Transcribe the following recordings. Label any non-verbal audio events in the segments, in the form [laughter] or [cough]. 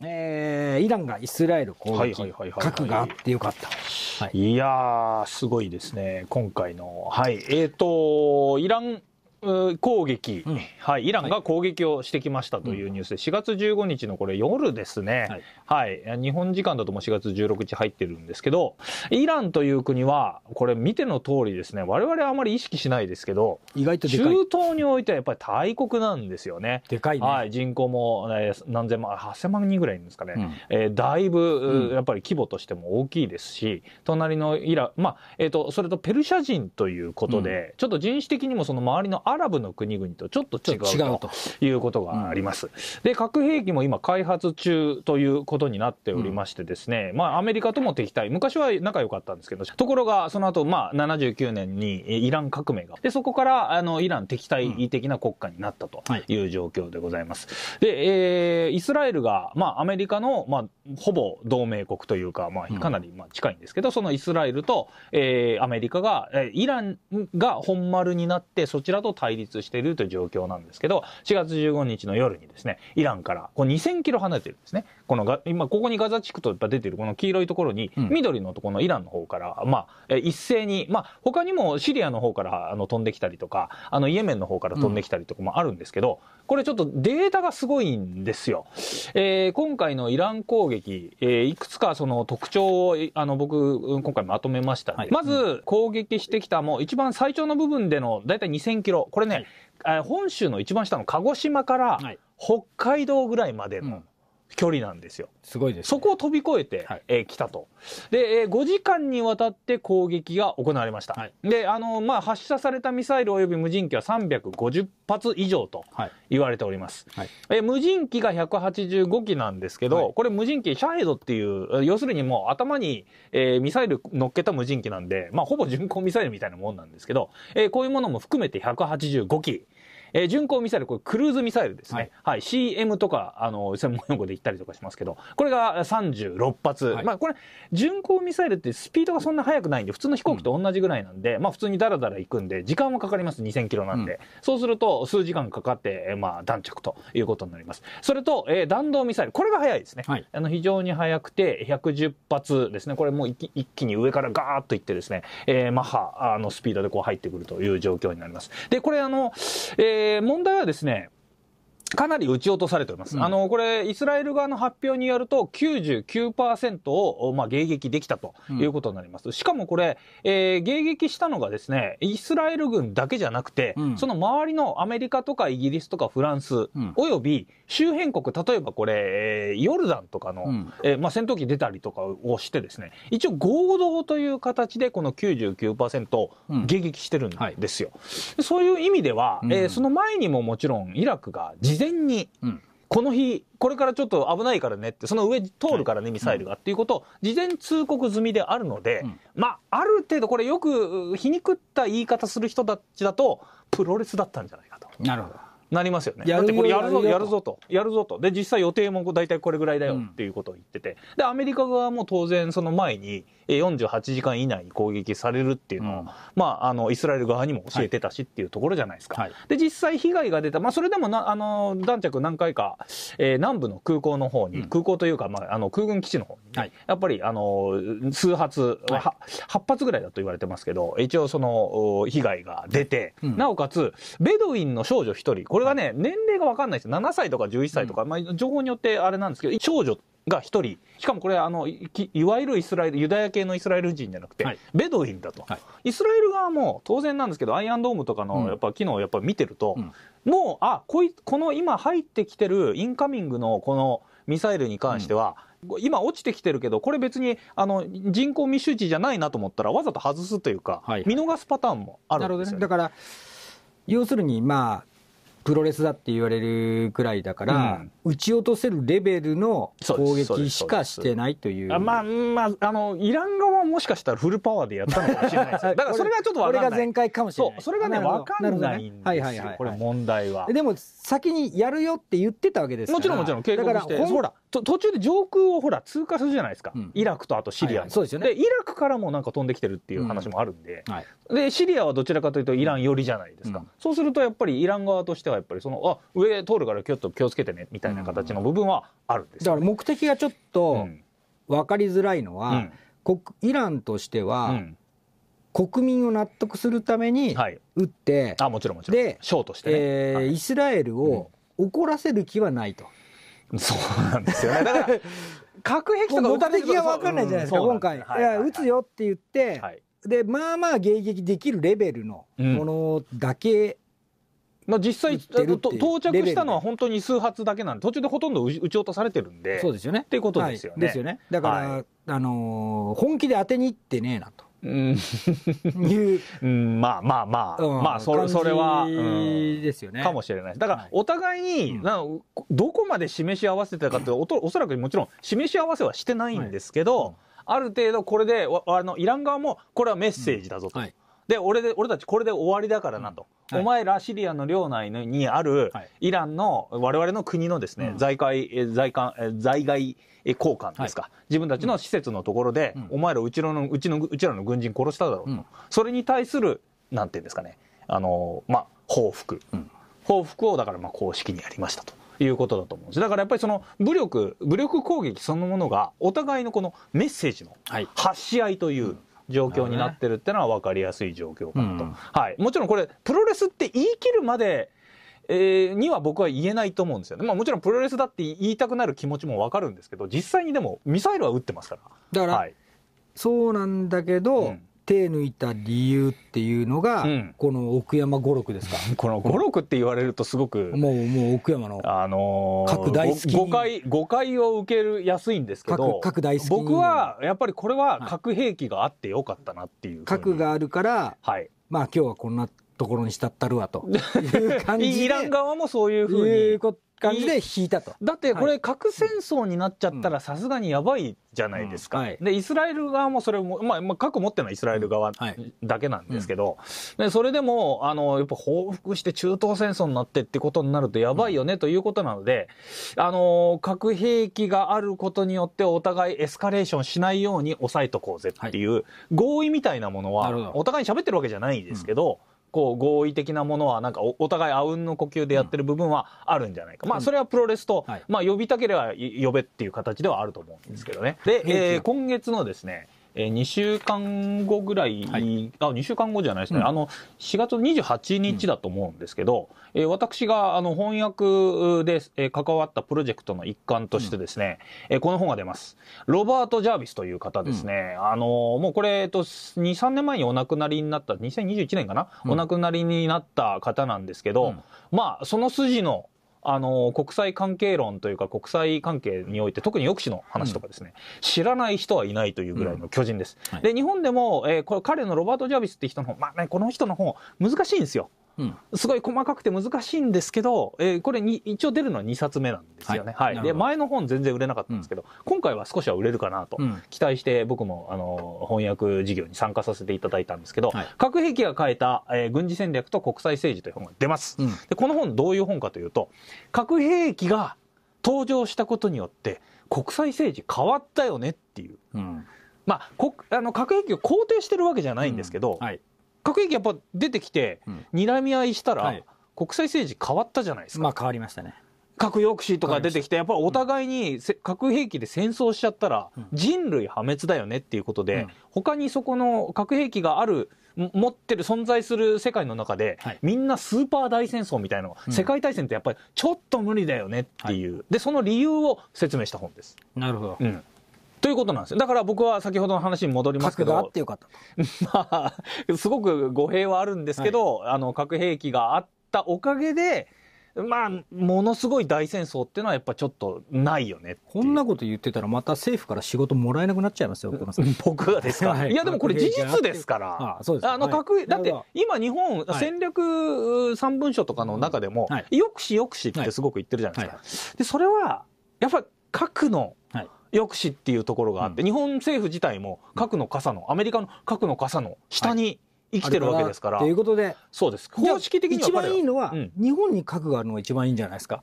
えー、イランがイスラエル攻撃、核があってよかった。い、ややすごいですね、今回の。はい。えっ、ー、と、イラン攻撃、うん、はい、イランが攻撃をしてきましたというニュースで、4月15日のこれ夜ですね、はい、はい、日本時間だともう4月16日入ってるんですけど、イランという国は、これ見ての通りですね、我々はあまり意識しないですけど、意外と中東においてはやっぱり大国なんですよね。でかい、ね、はい、人口も、え何千万、8000万人ぐらいいるんですかね。うん、えー、だいぶ、やっぱり規模としても大きいですし、隣のイラン、まあ、えっ、ー、と、それとペルシャ人ということで、うん、ちょっと人種的にもその周りのアラブの国々とちょっと違うということがあります。で、核兵器も今開発中ということになっておりましてですね、うん、まあアメリカとも敵対、昔は仲良かったんですけど、ところがその後、まあ79年にイラン革命が、で、そこからあのイラン敵対的な国家になったという状況でございます。うんはい、で、えー、イスラエルが、まあアメリカの、まあほぼ同盟国というか、まあかなりまあ近いんですけど、うん、そのイスラエルと、えー、アメリカが、えー、イランが本丸になって、そちらと対立しているという状況なんですけど、4月15日の夜にですね、イランからこう2000キロ離れてるんですね。この今、ここにガザ地区と出てるこの黄色いところに、緑のとこのイランの方から、まあ、一斉に、まあ、他にもシリアの方からあの飛んできたりとか、あの、イエメンの方から飛んできたりとかもあるんですけど、これちょっとデータがすごいんですよ。えー、今回のイラン攻撃、えー、いくつかその特徴を、あの、僕、今回まとめました。はい、まず、攻撃してきた、もう一番最長の部分での、大体2000キロ。これね、はい、本州の一番下の鹿児島から、北海道ぐらいまでの距離なんですよ。すごいです、ね、そこを飛び越えて、はい、えー、来たと。で、えー、5時間にわたって攻撃が行われました。はい、で、あのー、まあ、発射されたミサイル及び無人機は350発以上と言われております。はい、えー、無人機が185機なんですけど、これ無人機、シャヘドっていう、要するにもう頭に、えミサイル乗っけた無人機なんで、まあ、ほぼ巡航ミサイルみたいなもんなんですけど、えこういうものも含めて185機。えー、巡航ミサイル、これクルーズミサイルですね。はい、はい、CM とか、あの、専門用語で言ったりとかしますけど、これが36発。はい、まあ、これ、巡航ミサイルってスピードがそんな速くないんで、普通の飛行機と同じぐらいなんで、うん、まあ、普通にダラダラ行くんで、時間はかかります、2000キロなんで。うん、そうすると、数時間かかって、まあ、弾着ということになります。それと、えー、弾道ミサイル、これが速いですね。はい、あの、非常に速くて、110発ですね。これもう一気に上からガーッといってですね、えー、マッハのスピードでこう入ってくるという状況になります。で、これあの、えーー、問題はですね、かなり撃ち落とされております。うん、あの、これ、イスラエル側の発表によると99%を、まあ、迎撃できたということになります。うん、しかもこれ、えー、迎撃したのがですね、イスラエル軍だけじゃなくて、うん、その周りのアメリカとかイギリスとかフランス、および周辺国、例えばこれ、ヨルダンとかの、えー、まあ、戦闘機出たりとかをしてですね、一応合同という形でこの99%を迎撃してるんですよ。はい、そういう意味では、えー、その前にももちろんイラクが事事前に、この日、これからちょっと危ないからねって、その上通るからね、ミサイルが、っていうことを、事前通告済みであるので、まあ、ある程度、これよく皮肉った言い方する人たちだと、プロレスだったんじゃないかと。なるほど。なりますよね。だってこれやるぞ、やるぞと。やるぞと。で、実際予定も大体これぐらいだよっていうことを言ってて。で、アメリカ側も当然その前に48時間以内に攻撃されるっていうのを、うん、まあ、あの、イスラエル側にも教えてたしっていうところじゃないですか。はい、で、実際被害が出た。まあ、それでもな、あの、断着何回か、えー、南部の空港の方に、うん、空港というか、まあ、あの、空軍基地の方に、はい、やっぱり、あの、数発、はい、8発ぐらいだと言われてますけど、一応その、被害が出て、うん、なおかつ、ベドウィンの少女1人、これがね、年齢が分かんないですよ。7歳とか11歳とか、まあ、情報によってあれなんですけど、長女が1人、しかもこれあのい、いわゆるイスラエル、ユダヤ系のイスラエル人じゃなくて、はい、ベドウィンだと、はい、イスラエル側も当然なんですけど、アイアンドームとかのやっぱ機能をやっぱ見てると、うん、もう、あこいこの今入ってきてるインカミングのこのミサイルに関しては、うん、今落ちてきてるけど、これ別にあの人口密集地じゃないなと思ったら、わざと外すというか、はいはい、見逃すパターンもあるんですよ、ね、なるほどねだから要するに、まあ、プロレスだって言われるくらいだから、うん、打ち落とせるレベルの攻撃しかしてないというあまあまああのイラン側はもしかしたらフルパワーでやったのかもしれないですだからそれがちょっと分かんない全開かもしれないそれがね分かんないんですよ、ね、はいはいはい、これ問題はでも先にやるよって言ってたわけですからもちろんもちろん警告してだから途中で上空をほら通過するじゃないですか、うん、イラクとあとシリア、そうですよねイラクからもなんか飛んできてるっていう話もあるんでうんはい、でシリアはどちらかというとイラン寄りじゃないですか、うん、そうするとやっぱりイラン側としてはやっぱりそのあ上通るからちょっと気をつけてねみたいな形の部分はあるんです、ね、だから目的がちょっと分かりづらいのは、イランとしては、国民を納得するために撃って、はい、あもちろんもちろんで、ねえーはい、イスラエルを怒らせる気はないと。そうなんですよね。だから、[laughs] 核兵器とか打たれが分かんないじゃないですか、うん、今回。はいは打つよって言って、はい、で、まあまあ迎撃できるレベルのものだけ、まあ、実際到着したのは本当に数発だけなんで途中でほとんど撃ち落とされてるんでそうですよねっていうことですよね。はい、ですよねだから、はい、あのー、本気で当てにいってねえなと。うん、いう、うん、まあまあまあ、うん、まあそれそれは、うん、ですよねかもしれないだからお互いに、はい、どこまで示し合わせてたかっておとおそらくもちろん示し合わせはしてないんですけど、はい、ある程度これであのイラン側もこれはメッセージだぞと。はいで俺で俺たちこれで終わりだからなと、はい、お前らシリアの領内にあるイランの我々の国のですね、うん、在外在在外交換ですか、はい、自分たちの施設のところで、うん、お前らうちのうちのうちらの軍人殺しただろうと、うん、それに対するなんていうんですかねあのまあ報復、報復をだからまあ公式にやりましたと。いうことだと思うんですだからやっぱりその武力武力攻撃そのものがお互いのこのメッセージの発し合いという、はい状況になってるってのは分かりやすい状況かなと、うん、はい、もちろんこれプロレスって言い切るまでえー、には僕は言えないと思うんですよね。まあもちろんプロレスだって言いたくなる気持ちもわかるんですけど、実際にでもミサイルは撃ってますから。だから、はい、そうなんだけど、うん、手抜いた理由っていうのが、うん、この奥山五六ですか。[laughs] この五六って言われるとすごく。もう、もう奥山の。あのー、大好き。誤解、誤解を受けるやすいんですけど。大好き。僕は、やっぱりこれは核兵器があってよかったなっていうう。核があるから、はい。まあ今日はこんなところにしたったるわと [laughs] いう感じでイラン側もそういうふうに感じで引いたとだってこれ核戦争になっちゃったらさすがにやばいじゃないですか、うんうんはい、でイスラエル側もそれも、まあ、まあ、核持ってるのはイスラエル側だけなんですけど、うんはい、でそれでもあのやっぱ報復して中東戦争になってってことになるとやばいよねということなので、あの核兵器があることによってお互いエスカレーションしないように抑えとこうぜっていう合意みたいなものは、お互いに喋ってるわけじゃないですけど、こう合意的なものはなんかお互いあうんの呼吸でやってる部分はあるんじゃないか、まあそれはプロレスと、まあ呼びたければ呼べっていう形ではあると思うんですけどねで、え今月のですねえー、2週間後ぐらい、はい、あ2週間後じゃないですね、うん、あの4月28日だと思うんですけど、うん、えー、私があの翻訳で、えー、関わったプロジェクトの一環としてですね、うん、えー、この本が出ますロバート・ジャービスという方ですね、うん、あのもうこれ、えと、23年前にお亡くなりになった2021年かな、お亡くなりになった方なんですけど、まあその筋のあの国際関係論というか国際関係において特に抑止の話とかですね、うん、知らない人はいないというぐらいの巨人です。うんはい、で日本でも、えー、これ彼のロバート・ジャービスって人の、まあね、この人の本難しいんですよ。すごい細かくて難しいんですけど、えー、これに、一応出るのは2冊目なんですよね。はい。はい、で、前の本全然売れなかったんですけど、うん、今回は少しは売れるかなと、期待して僕も、あの、翻訳事業に参加させていただいたんですけど、はい、核兵器が変えた、えー、軍事戦略と国際政治という本が出ます、うん、で。この本どういう本かというと、核兵器が登場したことによって、国際政治変わったよねっていう。うん、まあ、こあの核兵器を肯定してるわけじゃないんですけど、はい核兵器やっぱ出てきて、睨み合いしたら、国際政治変わったじゃないですか。まあ変わりましたね。核抑止とか出てきて、やっぱりお互いに、核兵器で戦争しちゃったら、人類破滅だよねっていうことで、他にそこの核兵器がある、持ってる存在する世界の中で、みんなスーパー大戦争みたいな、世界大戦ってやっぱりちょっと無理だよねっていう、でその理由を説明した本です。なるほど、ということなんですよ。だから僕は先ほどの話に戻りますけど。核があってよかった。[laughs] まあ、すごく語弊はあるんですけど、はい、あの、核兵器があったおかげで、まあ、ものすごい大戦争っていうのはやっぱちょっとないよねこんなこと言ってたらまた政府から仕事もらえなくなっちゃいますよ、[laughs] 僕はですか、はい、いやでもこれ事実ですから。あの核、だって今日本戦略三文書とかの中でも、抑止抑止ってすごく言ってるじゃないですか。で、それは、やっぱ核の抑止っていうところがあって、日本政府自体も核の傘の、アメリカの核の傘の下に、生きてるわけですから。ということで。そうです。公式的には一番いいのは、日本に核があるのが一番いいんじゃないですか。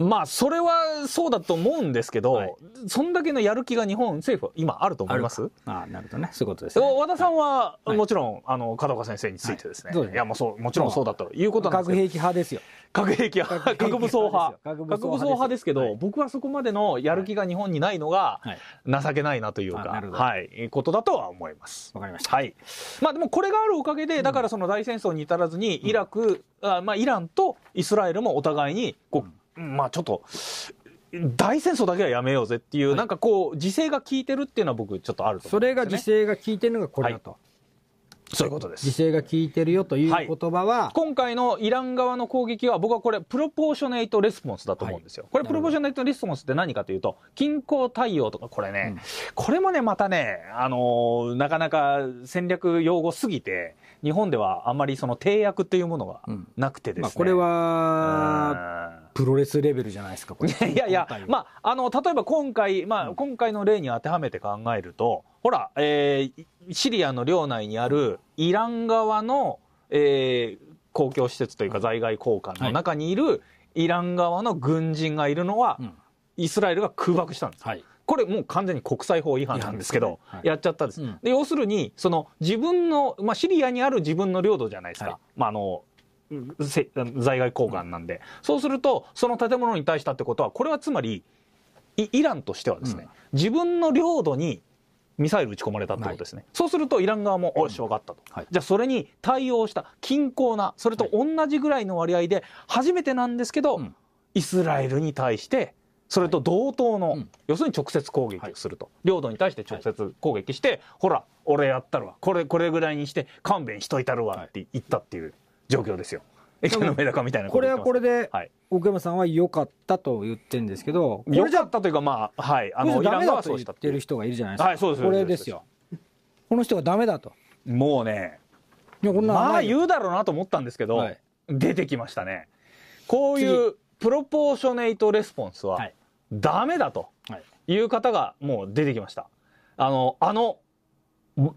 まあ、それはそうだと思うんですけど、はい、そんだけのやる気が日本政府は今あると思いますあなるほどね。そういうことです、ね、和田さんは、はい、もちろん、あの、片岡先生についてですね。はい、いや、もうそう、もちろんそうだということなんですけど。核兵器派ですよ。核兵器派、核武装派。核武装派ですけど、はい、僕はそこまでのやる気が日本にないのが、情けないなというか、はい、ことだとは思います。わかりました。はい。まあ、でもこれがあるおかげで、だからその大戦争に至らずに、イラク、うん、あまあ、イランとイスラエルもお互いに、こう、うんまあちょっと、大戦争だけはやめようぜっていう、はい、なんかこう、時勢が効いてるっていうのは僕ちょっとあると思うんです、ね、それが時勢が効いてるのがこれだと。はいそういうことです。時勢が効いてるよという言葉は、はい、今回のイラン側の攻撃は、僕はこれ、プロポーショネイトレスポンスだと思うんですよ。はい、これ、プロポーショネイトレスポンスって何かというと、均衡対応とか、これね、うん、これもね、またね、あのー、なかなか戦略用語すぎて、日本ではあんまりその定約というものがなくてですね。うんまあ、これは、プロレスレベルじゃないですか、これ。[laughs] いやいや、まあ、あの、例えば今回、まあ、今回の例に当てはめて考えると、ほら、えー、シリアの領内にあるイラン側の、えー、公共施設というか在外公館の中にいるイラン側の軍人がいるのは、イスラエルが空爆したんです。はいこれもう完全に国際法違反なんですけど、はい、やっちゃったんです。うん、で要するにその自分の、まあ、シリアにある自分の領土じゃないですか、はい、まあ、あの在外公館なんで、そうすると、その建物に対したってことは、これはつまり、イランとしてはですね、自分の領土にミサイル撃ち込まれたってことですね、はい、そうするとイラン側も、おしょうがったと、はい、じゃあそれに対応した均衡な、それと同じぐらいの割合で、初めてなんですけど、はい、イスラエルに対して、それと同等の、要するに直接攻撃をすると、領土に対して直接攻撃して、ほら、俺やったるわ、これこれぐらいにして、勘弁しといたるわって言ったっていう。状況ですよ。駅のメダカみたいなこ。これはこれで、はい、奥山さんは良かったと言ってるんですけど、良かったというかまあはい、あのダメだと言ってる人がいるじゃないですか。はい、そうですこれですよ。この人がダメだと。もうね、いやこんなまあ言うだろうなと思ったんですけど、はい、出てきましたね。こういうプロポーショネイトレスポンスはダメだという方がもう出てきました。あのあの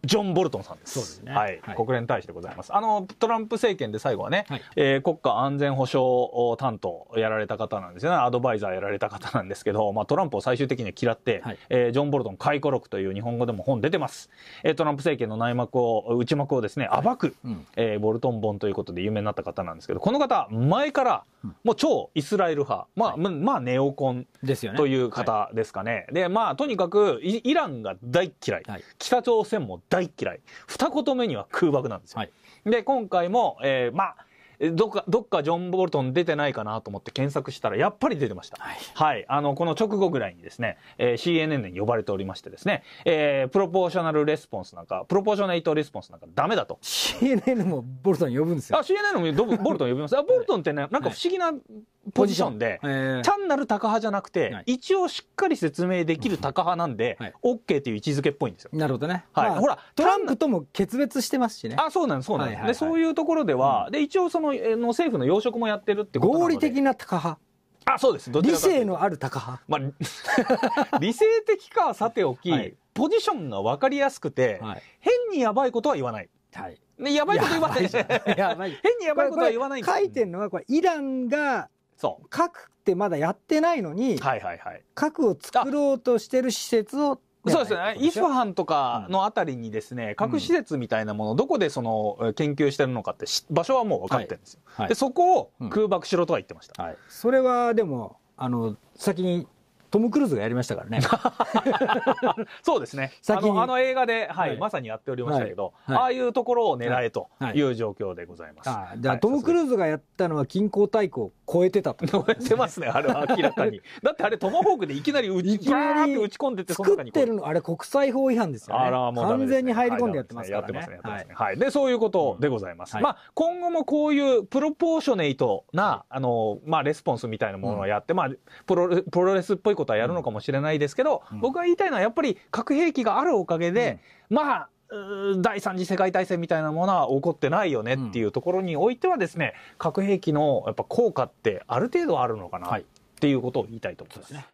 ジョン・ボルトンさんです。ですね。はい。はい、国連大使でございます。あの、トランプ政権で最後はね、はい、えー、国家安全保障担当やられた方なんですよね。アドバイザーやられた方なんですけど、まあ、トランプを最終的に嫌って、はい、えー、ジョン・ボルトン回顧録という日本語でも本出てます。えー、トランプ政権の内幕を、内幕をですね、暴く、うん、えー、ボルトン本ということで有名になった方なんですけど、この方、前から、もう超イスラエル派、まあ、はい、まあ、ネオコンという方ですかね。で、ね、まあ、とにかくイ、イランが大嫌い。北朝鮮も大嫌い。二言目には空爆なんですよ。はい、で、今回も、えー、まあ、どっか、どっかジョン・ボルトン出てないかなと思って検索したら、やっぱり出てました。はい、はい。あの、この直後ぐらいにですね、えー、CNN に呼ばれておりましてですね、えー、プロポーショナルレスポンスなんか、プロポーショナイトレスポンスなんかダメだと。CNN もボルトン呼ぶんですよ。あ、CNN もボルトン呼びます。あ、ボルトンってね、なんか不思議なポジションで、単なる高派じゃなくて、一応しっかり説明できる高派なんで、はい、OK っていう位置づけっぽいんですよ。なるほどね。はい。まあ、ほら、トランプとも決別してますしね。あ、そうなんです、そうなんです。で、そういうところでは、うん、で、一応そのの政府の要職もやってるってことなので合理的な高派あそうです理性のある高派、まあ、[laughs] 理性的かはさておき、はい、ポジションが分かりやすくて、はい、変にやばいことは言わない。はいね、やばいこと言わない。やばい [laughs] 変にやばいことは言わない。書いてるのはこれイランがそう核ってまだやってないのに、はいはいはい、核を作ろうとしてる施設をそうですね。イスファンとかのあたりにですね、核施設みたいなもの、どこでその研究してるのかって場所はもう分かってるんですよ。で、そこを空爆しろとは言ってました。それはでも、あの、先にトム・クルーズがやりましたからね。[laughs] そうですね。あのあの映画で、はい、はい、まさにやっておりましたけど、はいはい、ああいうところを狙えという状況でございます。はいじゃあ、トム・クルーズがやったのは均衡対抗を超えてたと。[laughs] 超えてますね、あれは [laughs] 明らかに。だってあれトマホークでいきなり打ち、ー打ち込んでて、その中に。ってるの、あれ国際法違反ですよね。あら、もう、ね、完全に入り込んでやってますからね。やってますね、やってますね。はい。で、そういうことでございます。うん、まあ、今後もこういうプロポーショネイトな、あの、まあ、レスポンスみたいなものをやって、まあ、プロプロレスっぽいことことはやるのかもしれないですけど、うん、僕が言いたいのはやっぱり核兵器があるおかげで、うん、まあ第三次世界大戦みたいなものは起こってないよねっていうところにおいてはですね、核兵器のやっぱ効果ってある程度あるのかなっていうことを言いたいと思いますね。